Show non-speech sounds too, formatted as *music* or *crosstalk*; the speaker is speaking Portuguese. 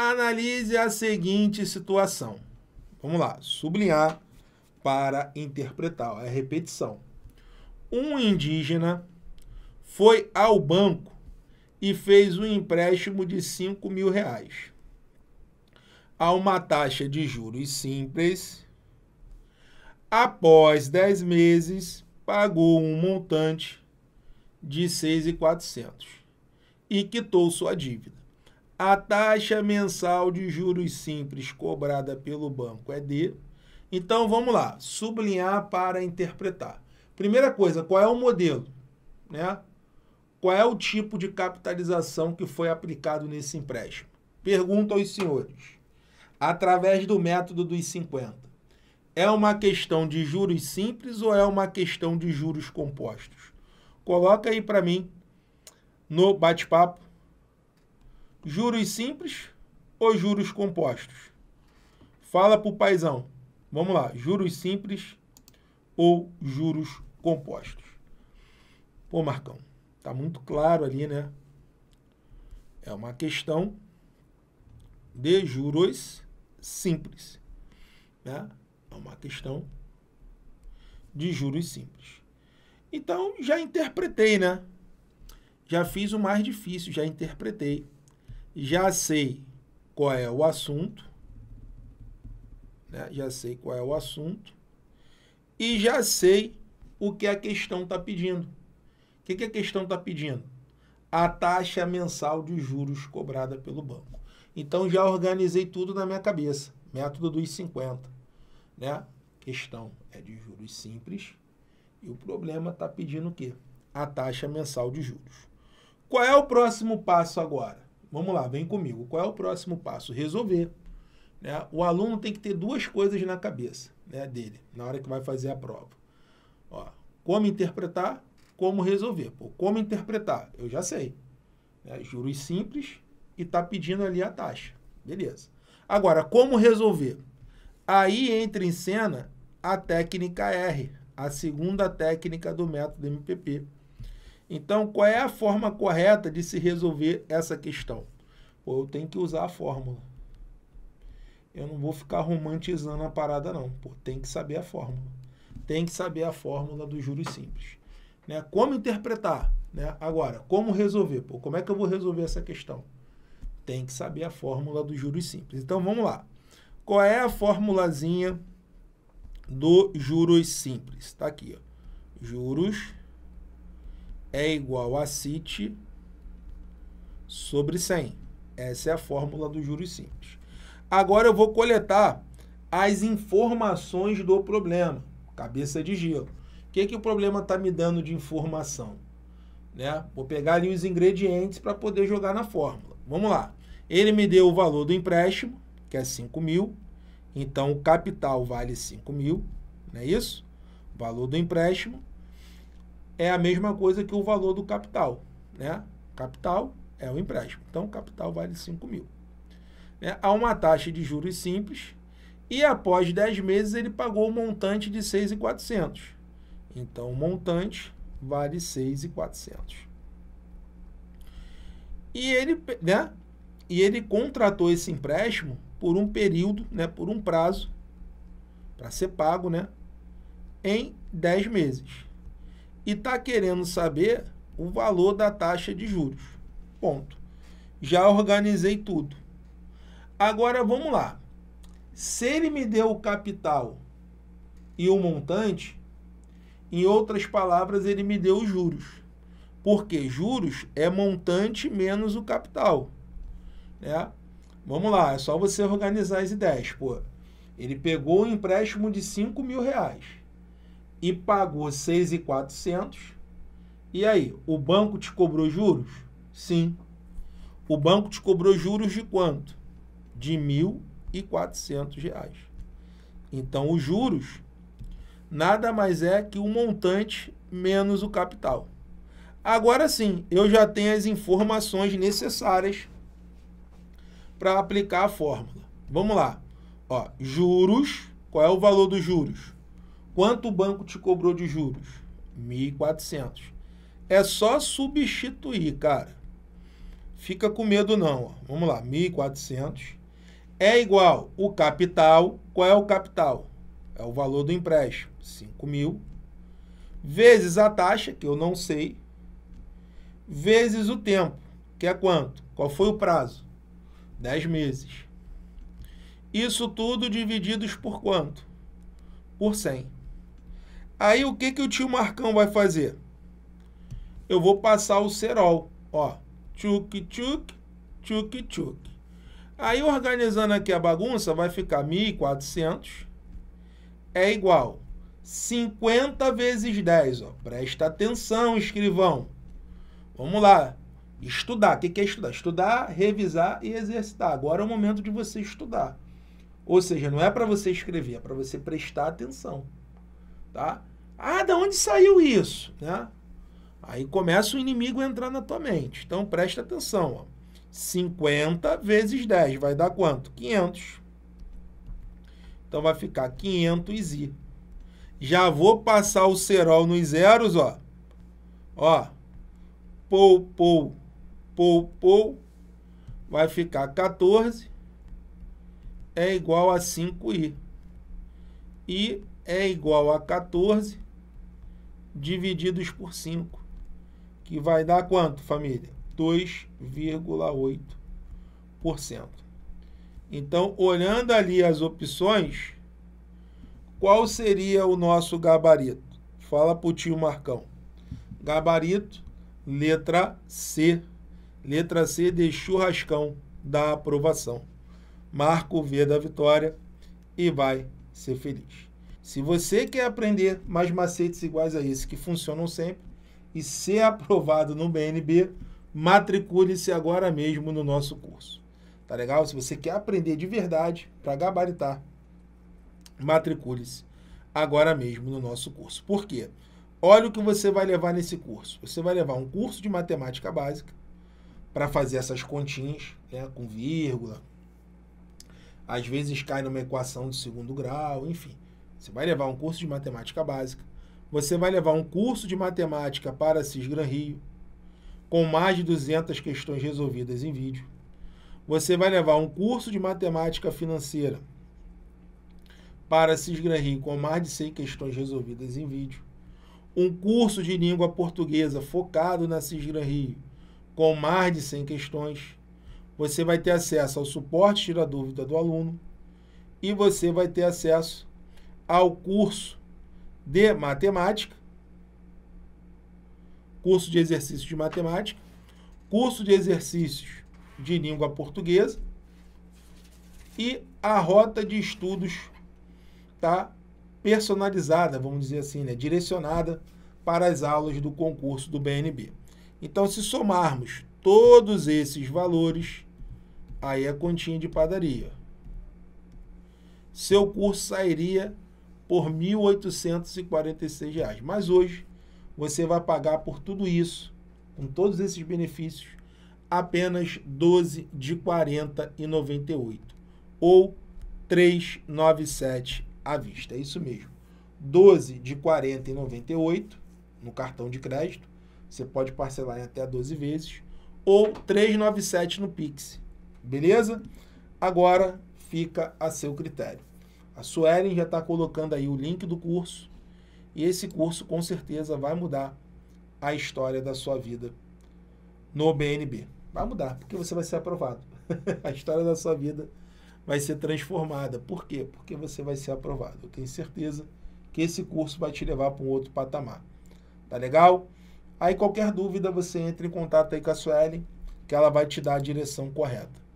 Analise a seguinte situação. Vamos lá, sublinhar para interpretar, é repetição. Um indígena foi ao banco e fez um empréstimo de 5 mil reais a uma taxa de juros simples. Após 10 meses, pagou um montante de 6,400 e quitou sua dívida. A taxa mensal de juros simples cobrada pelo banco é D. Então vamos lá, sublinhar para interpretar. Primeira coisa, qual é o modelo? Né? Qual é o tipo de capitalização que foi aplicado nesse empréstimo? Pergunta aos senhores. Através do método dos 50. É uma questão de juros simples ou é uma questão de juros compostos? Coloca aí para mim no bate-papo juros simples ou juros compostos? Fala pro paizão. Vamos lá, juros simples ou juros compostos? Pô, Marcão, tá muito claro ali, né? É uma questão de juros simples, né? É uma questão de juros simples. Então, já interpretei, né? Já fiz o mais difícil, já interpretei já sei qual é o assunto, né? já sei qual é o assunto, e já sei o que a questão está pedindo. O que, que a questão está pedindo? A taxa mensal de juros cobrada pelo banco. Então já organizei tudo na minha cabeça. Método dos 50. Né? A questão é de juros simples e o problema está pedindo o quê? A taxa mensal de juros. Qual é o próximo passo agora? Vamos lá, vem comigo. Qual é o próximo passo? Resolver. Né? O aluno tem que ter duas coisas na cabeça né, dele, na hora que vai fazer a prova. Ó, como interpretar, como resolver. Pô, como interpretar? Eu já sei. Né? Juros simples e está pedindo ali a taxa. Beleza. Agora, como resolver? Aí entra em cena a técnica R, a segunda técnica do método MPP. Então, qual é a forma correta de se resolver essa questão? Pô, eu tenho que usar a fórmula. Eu não vou ficar romantizando a parada, não. Pô, tem que saber a fórmula. Tem que saber a fórmula do juros simples. Né? Como interpretar? Né? Agora, como resolver? Pô, como é que eu vou resolver essa questão? Tem que saber a fórmula do juros simples. Então, vamos lá. Qual é a formulazinha do juros simples? Está aqui, ó. Juros é igual a CIT sobre 100. Essa é a fórmula do juros simples. Agora eu vou coletar as informações do problema. Cabeça de gelo. O que, que o problema está me dando de informação? Né? Vou pegar ali os ingredientes para poder jogar na fórmula. Vamos lá. Ele me deu o valor do empréstimo, que é 5 mil. Então, o capital vale 5 mil, não é isso? O valor do empréstimo é a mesma coisa que o valor do capital. Né? Capital é o empréstimo. Então, capital vale 5 mil. Né? Há uma taxa de juros simples e após 10 meses ele pagou o montante de 6,400. Então, o montante vale 6,400. E ele, né? E ele contratou esse empréstimo por um período, né, por um prazo para ser pago, né, em 10 meses e está querendo saber o valor da taxa de juros. Ponto. Já organizei tudo. Agora vamos lá. Se ele me deu o capital e o montante, em outras palavras, ele me deu os juros. Porque juros é montante menos o capital. Né? Vamos lá, é só você organizar as ideias. Pô, ele pegou um empréstimo de 5 mil reais e pagou 6,400. E aí, o banco te cobrou juros? Sim. O banco te cobrou juros de quanto? De R$ 1.400. Então, os juros nada mais é que o montante menos o capital. Agora sim, eu já tenho as informações necessárias para aplicar a fórmula. Vamos lá. Ó, juros, qual é o valor dos juros? Quanto o banco te cobrou de juros? 1.400. É só substituir, cara. Fica com medo não. Vamos lá, 1.400 é igual o capital. Qual é o capital? É o valor do empréstimo, 5.000. mil, vezes a taxa, que eu não sei, vezes o tempo, que é quanto? Qual foi o prazo? 10 meses. Isso tudo divididos por quanto? Por 100. Aí o que, que o tio Marcão vai fazer? Eu vou passar o cerol, ó. Tchuk, tchuk, tchuk, tchuk. Aí organizando aqui a bagunça, vai ficar 1.400 é igual 50 vezes 10. Ó. Presta atenção, escrivão. Vamos lá. Estudar. O que é estudar? Estudar, revisar e exercitar. Agora é o momento de você estudar. Ou seja, não é para você escrever, é para você prestar atenção. Tá? Ah, da onde saiu isso? Né? Aí começa o inimigo a entrar na tua mente. Então presta atenção. Ó. 50 vezes 10 vai dar quanto? 500. Então vai ficar 500 i. Já vou passar o cerol nos zeros, ó. Ó. Pou, pou, pou, pou. Vai ficar 14. É igual a 5i. E é igual a 14 divididos por 5, que vai dar quanto, família? 2,8%. Então, olhando ali as opções, qual seria o nosso gabarito? Fala para o tio Marcão. Gabarito, letra C. Letra C de churrascão da aprovação. Marco o V da vitória e vai ser feliz. Se você quer aprender mais macetes iguais a esse que funcionam sempre e ser aprovado no BNB, matricule-se agora mesmo no nosso curso. Tá legal? Se você quer aprender de verdade para gabaritar, matricule-se agora mesmo no nosso curso. Por quê? Olha o que você vai levar nesse curso. Você vai levar um curso de matemática básica para fazer essas continhas, né, com vírgula. Às vezes cai numa equação de segundo grau, enfim. Você vai levar um curso de matemática básica, você vai levar um curso de matemática para Cisgran Rio, com mais de 200 questões resolvidas em vídeo. Você vai levar um curso de matemática financeira para Cisgran Rio, com mais de 100 questões resolvidas em vídeo. Um curso de língua portuguesa focado na Cisgran Rio, com mais de 100 questões. Você vai ter acesso ao suporte Tira Dúvida do aluno e você vai ter acesso ao curso de matemática, curso de exercícios de matemática, curso de exercícios de língua portuguesa e a rota de estudos tá personalizada, vamos dizer assim, né, direcionada para as aulas do concurso do BNB. Então, se somarmos todos esses valores, aí a é continha de padaria. Seu curso sairia por R$ 1.846. Mas hoje você vai pagar por tudo isso, com todos esses benefícios, apenas 12 de 40,98 ou 397 à vista. É isso mesmo. 12 de 40,98 no cartão de crédito, você pode parcelar em até 12 vezes ou 397 no Pix. Beleza? Agora fica a seu critério. A Suelen já está colocando aí o link do curso. E esse curso com certeza vai mudar a história da sua vida no BNB. Vai mudar, porque você vai ser aprovado. *laughs* a história da sua vida vai ser transformada. Por quê? Porque você vai ser aprovado. Eu tenho certeza que esse curso vai te levar para um outro patamar. Tá legal? Aí qualquer dúvida você entra em contato aí com a Suelen, que ela vai te dar a direção correta.